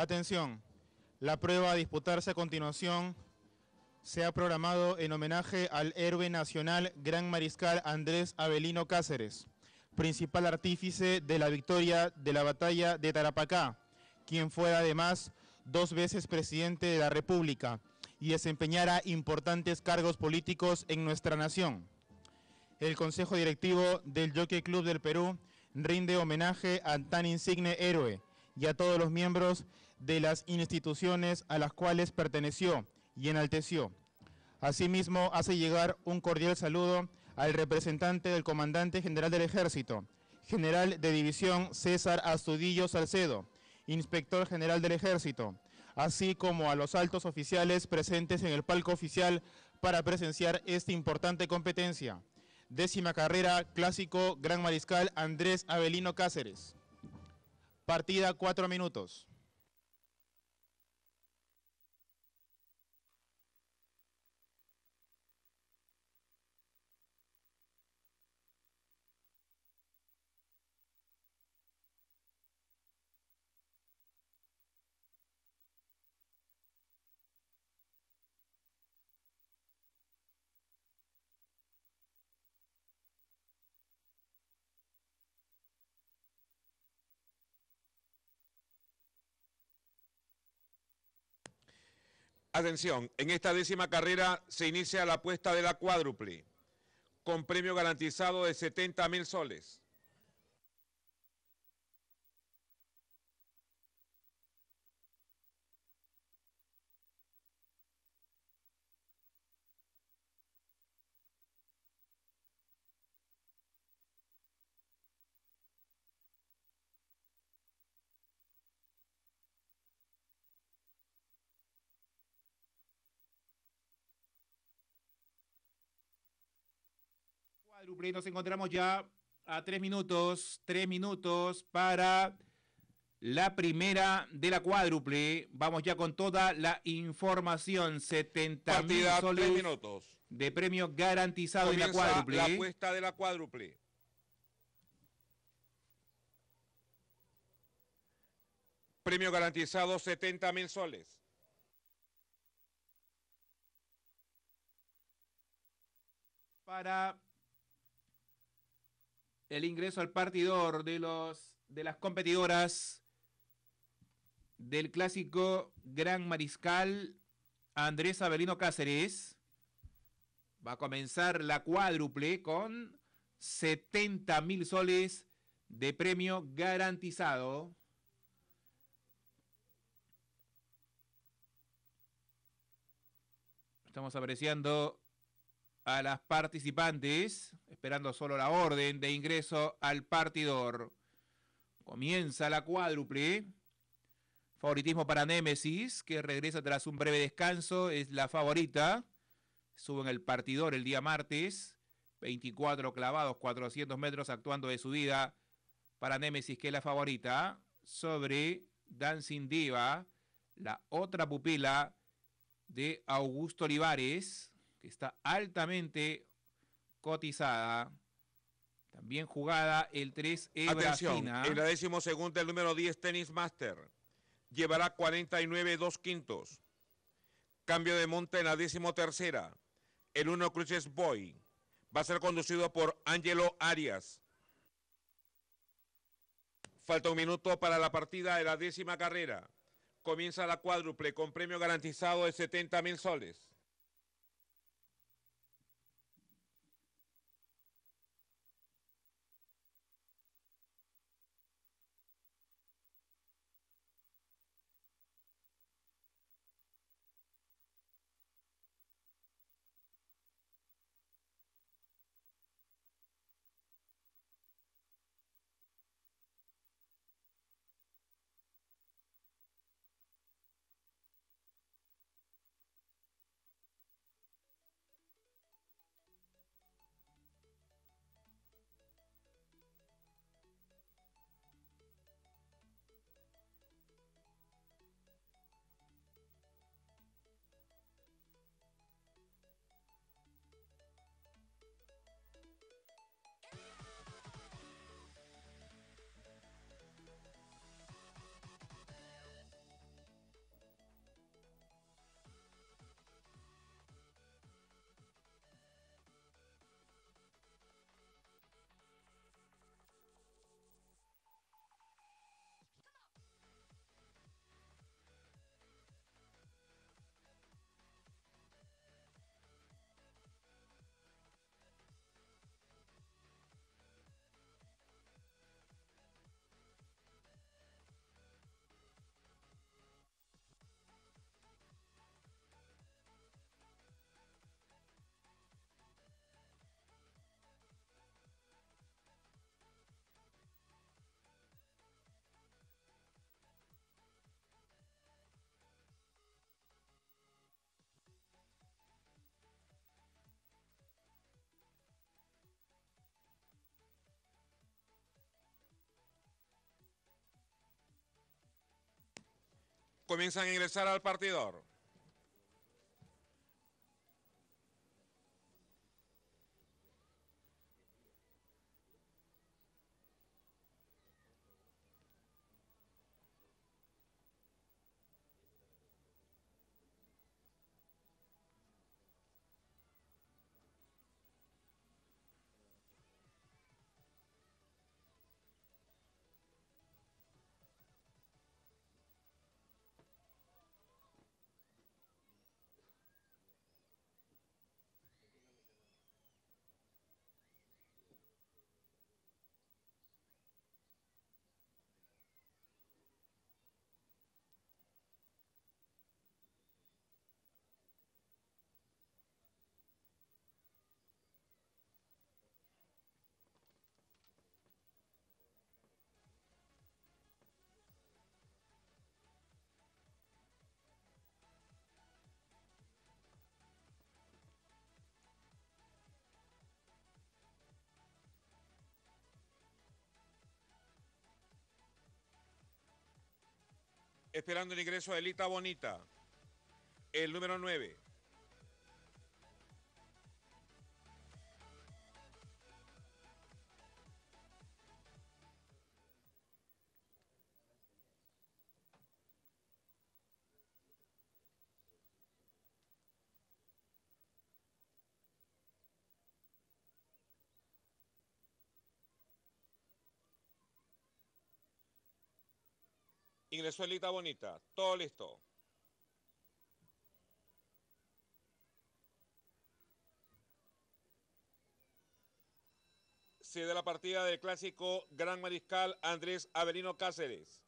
Atención, la prueba a disputarse a continuación se ha programado en homenaje al héroe nacional Gran Mariscal Andrés Avelino Cáceres, principal artífice de la victoria de la batalla de Tarapacá, quien fue además dos veces presidente de la República y desempeñara importantes cargos políticos en nuestra nación. El Consejo Directivo del Jockey Club del Perú rinde homenaje a tan insigne héroe, y a todos los miembros de las instituciones a las cuales perteneció y enalteció. Asimismo, hace llegar un cordial saludo al representante del Comandante General del Ejército, General de División César Astudillo Salcedo, Inspector General del Ejército, así como a los altos oficiales presentes en el palco oficial para presenciar esta importante competencia. Décima carrera, clásico, Gran Mariscal Andrés Avelino Cáceres. Partida, cuatro minutos. Atención, en esta décima carrera se inicia la apuesta de la cuádruple, con premio garantizado de 70 mil soles. nos encontramos ya a tres minutos, tres minutos para la primera de la cuádruple. Vamos ya con toda la información. 70 mil soles minutos. de premio garantizado en la cuádruple. La apuesta de la cuádruple. Premio garantizado 70 mil soles. Para el ingreso al partidor de, los, de las competidoras del clásico Gran Mariscal Andrés Avelino Cáceres. Va a comenzar la cuádruple con 70 mil soles de premio garantizado. Estamos apreciando a las participantes, esperando solo la orden de ingreso al partidor. Comienza la cuádruple. Favoritismo para Némesis, que regresa tras un breve descanso, es la favorita. Suben el partidor el día martes. 24 clavados, 400 metros actuando de subida para Némesis, que es la favorita. Sobre Dancing Diva, la otra pupila de Augusto Olivares que está altamente cotizada. También jugada el 3 e Atención, en la segunda, el número 10 Tennis Master. Llevará 49 dos quintos. Cambio de monta en la tercera, El 1 Cruces Boy. Va a ser conducido por Angelo Arias. Falta un minuto para la partida de la décima carrera. Comienza la cuádruple con premio garantizado de 70 mil soles. comienzan a ingresar al partidor. esperando el ingreso de Elita Bonita. El número 9, Ingresó Bonita. Todo listo. Se da la partida del clásico Gran Mariscal Andrés Avelino Cáceres.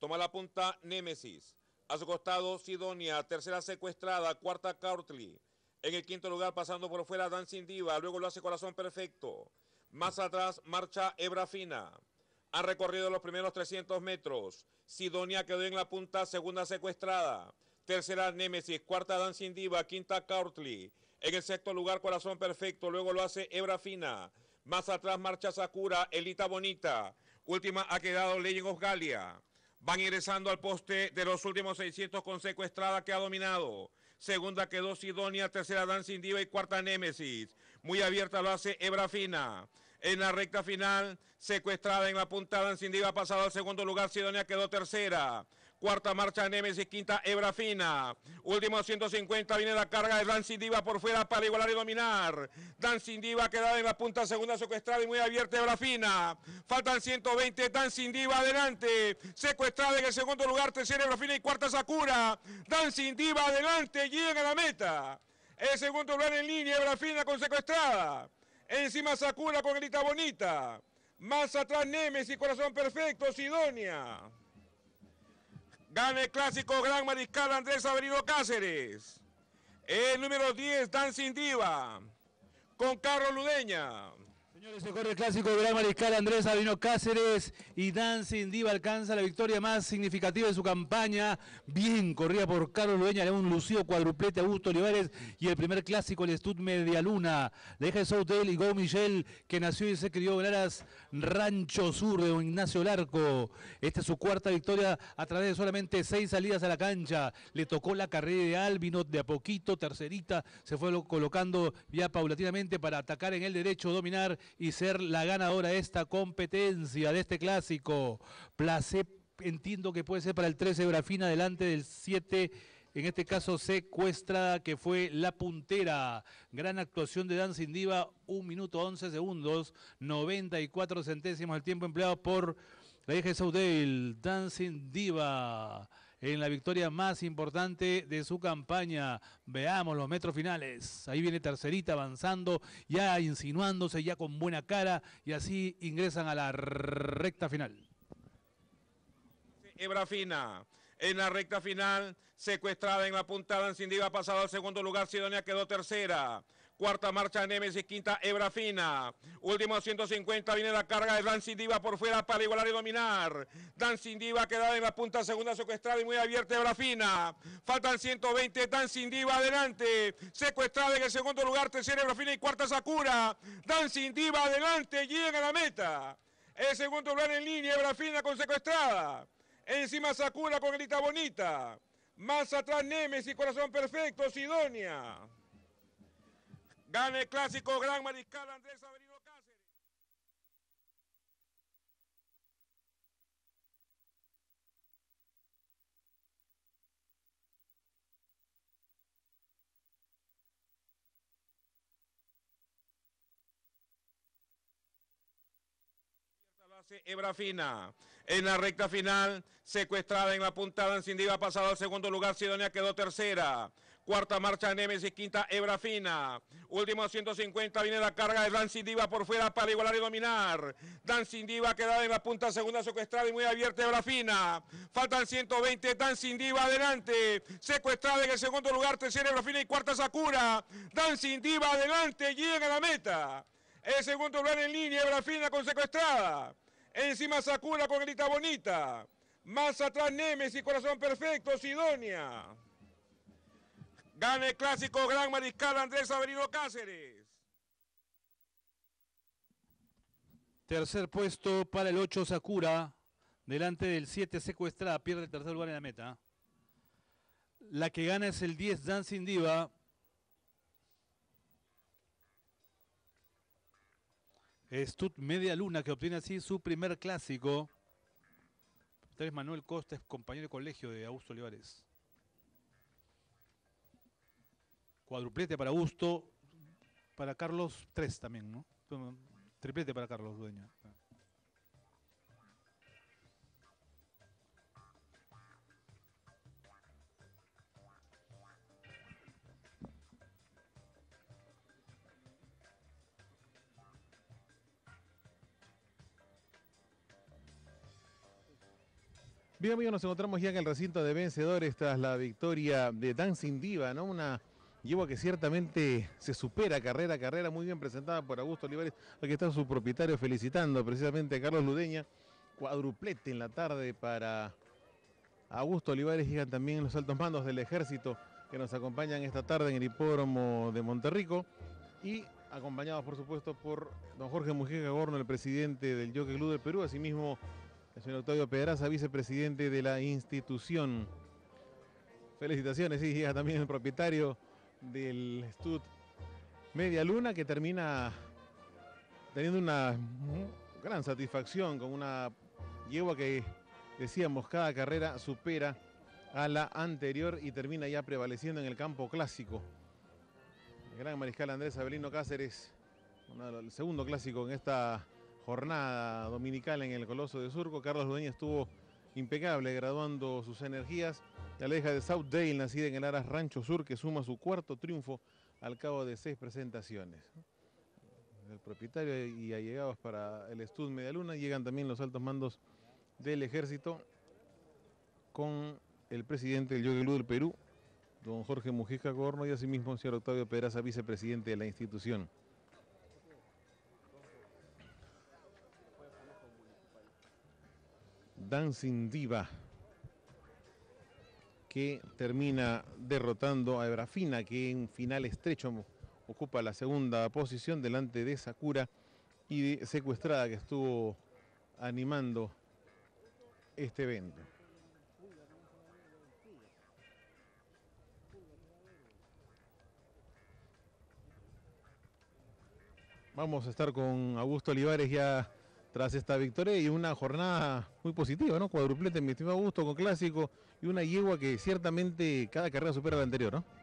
Toma la punta Némesis. A su costado Sidonia. Tercera secuestrada. Cuarta Courtly. En el quinto lugar pasando por fuera Dancing Diva. Luego lo hace Corazón Perfecto. Más atrás marcha Ebrafina. Fina. Ha recorrido los primeros 300 metros. Sidonia quedó en la punta, segunda secuestrada. Tercera Némesis, cuarta Dancing Diva, quinta Courtly. En el sexto lugar Corazón Perfecto, luego lo hace Hebra Fina. Más atrás marcha Sakura, Elita Bonita. Última ha quedado Legend of Galia. Van ingresando al poste de los últimos 600 con secuestrada que ha dominado. Segunda quedó Sidonia, tercera Dancing Diva y cuarta Nemesis. Muy abierta lo hace Ebrafina. Fina en la recta final. Secuestrada en la punta, Diva ha pasado al segundo lugar, Sidonia quedó tercera. Cuarta marcha Nemesis, quinta Ebrafina. Último 150 viene la carga de Dancing Diva por fuera para igualar y dominar. Dancing Diva quedada en la punta segunda secuestrada y muy abierta Ebrafina. Faltan 120, Dancing Diva adelante. Secuestrada en el segundo lugar, tercera Ebrafina y cuarta Sakura. Dancing Diva adelante, llega a la meta. El segundo lugar en línea, Ebrafina con secuestrada. Encima Sakura con Elita Bonita. Más atrás Nemesis, Corazón Perfecto, Sidonia. Gana el clásico Gran Mariscal Andrés Averino Cáceres. El número 10, Sin Diva. Con Carlos Ludeña. Señores, se corre el clásico de Gran Mariscal Andrés Sabino Cáceres y Dancing Diva alcanza la victoria más significativa de su campaña. Bien, corría por Carlos Lueña, le un lucido cuadruplete a Augusto Olivares y el primer clásico, el Stud Medialuna. Deja de Soutel y Go Michel, que nació y se crió en Aras Rancho Sur de Ignacio Larco. Esta es su cuarta victoria a través de solamente seis salidas a la cancha. Le tocó la carrera de Albino de a poquito, tercerita, se fue colocando ya paulatinamente para atacar en el derecho, dominar y ser la ganadora de esta competencia, de este clásico. Place, entiendo que puede ser para el 13 Grafina delante del 7 en este caso secuestrada, que fue la puntera. Gran actuación de Dancing Diva. 1 minuto 11 segundos, 94 centésimos el tiempo empleado por la hija de Dancing Diva, en la victoria más importante de su campaña. Veamos los metros finales. Ahí viene Tercerita avanzando, ya insinuándose, ya con buena cara, y así ingresan a la recta final. Ebrafina en la recta final. Secuestrada en la puntada, ha pasado al segundo lugar, Sidonia quedó tercera. Cuarta marcha Nemesis, quinta Ebrafina. Último 150, viene la carga de Dancing Diva por fuera para igualar y dominar. Dancing Diva quedada en la punta, segunda secuestrada y muy abierta Ebrafina. Faltan 120, Dancing Diva adelante. Secuestrada en el segundo lugar, tercera Ebrafina y cuarta Sakura. Dancing Diva adelante, llega a la meta. El segundo lugar en línea, Ebrafina con secuestrada. Encima Sakura con elita Bonita. Más atrás Nemesis, Corazón Perfecto, Sidonia. Gana el clásico Gran Mariscal Andrés Ebrafina. En la recta final, secuestrada en la punta, Diva ha pasado al segundo lugar, Sidonia quedó tercera. Cuarta marcha Nemesis, quinta Ebrafina. Último 150 viene la carga de Dancing Diva por fuera para igualar y dominar. Dancing Diva quedada en la punta, segunda secuestrada y muy abierta Ebrafina. Faltan 120, Dancing Diva adelante. Secuestrada en el segundo lugar, tercera Ebrafina y cuarta Sakura. Dancing Diva adelante, llega a la meta. El segundo lugar en línea, Ebrafina con secuestrada. Encima Sakura con grita bonita. Más atrás Nemesis, corazón perfecto, Sidonia. Gana el clásico Gran Mariscal Andrés Averino Cáceres. Tercer puesto para el 8 Sakura. Delante del 7 secuestrada, pierde el tercer lugar en la meta. La que gana es el 10 Dancing Diva. Estud Media Luna, que obtiene así su primer clásico. Tres Manuel Costa es compañero de colegio de Augusto Olivares. Cuadruplete para Augusto, para Carlos, tres también, ¿no? Triplete para Carlos Dueño. Bien amigos, nos encontramos ya en el recinto de vencedores tras la victoria de Dancing Diva, ¿no? Una yegua que ciertamente se supera carrera a carrera, muy bien presentada por Augusto Olivares. Aquí está su propietario felicitando precisamente a Carlos Ludeña. Cuadruplete en la tarde para Augusto Olivares. y también los altos mandos del ejército que nos acompañan esta tarde en el hipódromo de Monterrico. Y acompañados, por supuesto, por don Jorge Mujica Gorno, el presidente del Jockey Club del Perú, asimismo el señor Octavio Pedraza, vicepresidente de la institución. Felicitaciones, y también el propietario del Stud Media Luna, que termina teniendo una gran satisfacción con una yegua que, decíamos, cada carrera supera a la anterior y termina ya prevaleciendo en el campo clásico. El gran mariscal Andrés Abelino Cáceres, el segundo clásico en esta jornada dominical en el Coloso de Surco. Carlos Ludeña estuvo impecable, graduando sus energías. La aleja de South Dale, nacida en el Aras Rancho Sur, que suma su cuarto triunfo al cabo de seis presentaciones. El propietario y allegados para el media Medialuna llegan también los altos mandos del ejército con el presidente del Yoguelú del Perú, don Jorge Mujica Gorno, y asimismo el señor Octavio Pedraza, vicepresidente de la institución. Dancing Diva, que termina derrotando a Ebrafina, que en final estrecho ocupa la segunda posición delante de Sakura y de Secuestrada, que estuvo animando este evento. Vamos a estar con Augusto Olivares ya tras esta victoria y una jornada muy positiva, ¿no? Cuadruplete, mi estimado gusto con clásico y una yegua que ciertamente cada carrera supera la anterior, ¿no?